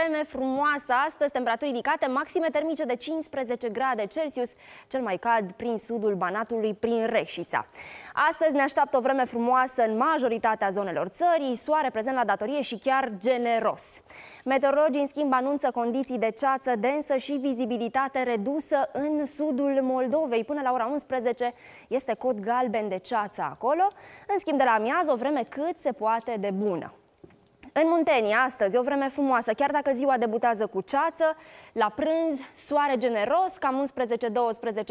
vreme frumoasă astăzi, temperaturi ridicate, maxime termice de 15 grade Celsius, cel mai cald prin sudul Banatului, prin Reșița. Astăzi ne așteaptă o vreme frumoasă în majoritatea zonelor țării, soare prezent la datorie și chiar generos. Meteorologii, în schimb, anunță condiții de ceață densă și vizibilitate redusă în sudul Moldovei. Până la ora 11 este cod galben de ceață acolo. În schimb, de la amiază, o vreme cât se poate de bună. În Muntenia astăzi, o vreme frumoasă, chiar dacă ziua debutează cu ceață, la prânz, soare generos, cam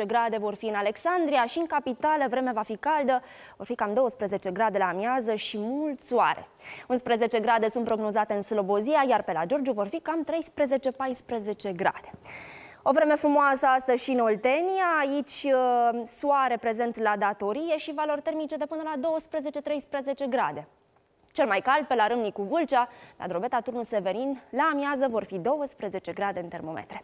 11-12 grade vor fi în Alexandria și în capitală vreme va fi caldă, vor fi cam 12 grade la amiază și mult soare. 11 grade sunt prognozate în Slobozia, iar pe la Giurgiu vor fi cam 13-14 grade. O vreme frumoasă astăzi și în Oltenia, aici uh, soare prezent la datorie și valori termice de până la 12-13 grade. Cel mai cald pe la Râmnicu Vâlcea, la Drobeta Turnul Severin, la amiază vor fi 12 grade în termometre.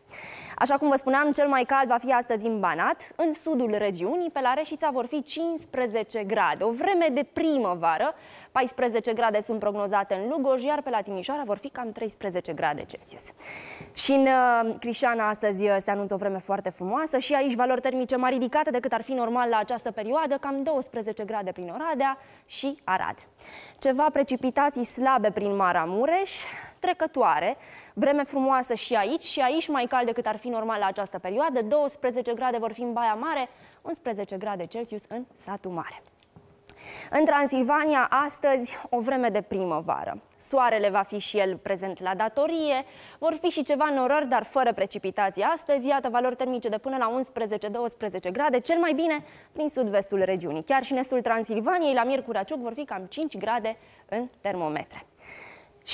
Așa cum vă spuneam, cel mai cald va fi astăzi în Banat, în sudul regiunii, pe la Reșița vor fi 15 grade, o vreme de primăvară, 14 grade sunt prognozate în Lugoj, iar pe la Timișoara vor fi cam 13 grade Celsius. Și în uh, Crișana astăzi uh, se anunță o vreme foarte frumoasă și aici valori termice mai ridicate decât ar fi normal la această perioadă, cam 12 grade prin Oradea și Arad. Ceva precipitații slabe prin Maramureș, trecătoare, vreme frumoasă și aici, și aici mai cald decât ar fi normal la această perioadă, 12 grade vor fi în Baia Mare, 11 grade Celsius în Satu Mare. În Transilvania, astăzi, o vreme de primăvară. Soarele va fi și el prezent la datorie, vor fi și ceva norări, dar fără precipitații astăzi. Iată valori termice de până la 11-12 grade, cel mai bine prin sud-vestul regiunii. Chiar și în estul Transilvaniei, la Miercurea Ciuc, vor fi cam 5 grade în termometre.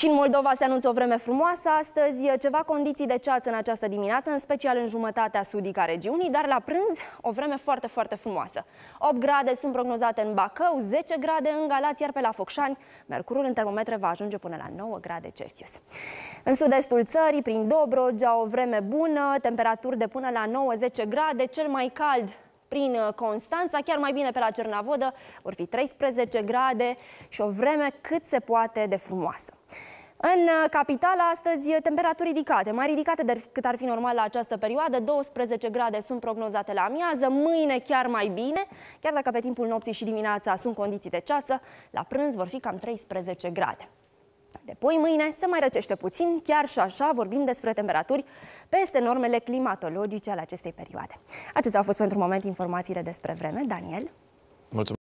Și în Moldova se anunță o vreme frumoasă astăzi, ceva condiții de ceață în această dimineață, în special în jumătatea sudică a regiunii, dar la prânz o vreme foarte, foarte frumoasă. 8 grade sunt prognozate în Bacău, 10 grade în Galați, iar pe la Focșani, mercurul în termometre va ajunge până la 9 grade Celsius. În sud-estul țării, prin Dobrogea, o vreme bună, temperaturi de până la 90 grade, cel mai cald prin uh, Constanța, chiar mai bine pe la Cernavodă, vor fi 13 grade și o vreme cât se poate de frumoasă. În uh, capitală, astăzi, uh, temperaturi ridicate, mai ridicate decât ar fi normal la această perioadă. 12 grade sunt prognozate la amiază, mâine chiar mai bine, chiar dacă pe timpul nopții și dimineața sunt condiții de ceață, la prânz vor fi cam 13 grade. Depoi mâine se mai răcește puțin, chiar și așa vorbim despre temperaturi peste normele climatologice ale acestei perioade. Acestea au fost pentru moment informațiile despre vreme. Daniel? Mulțumesc!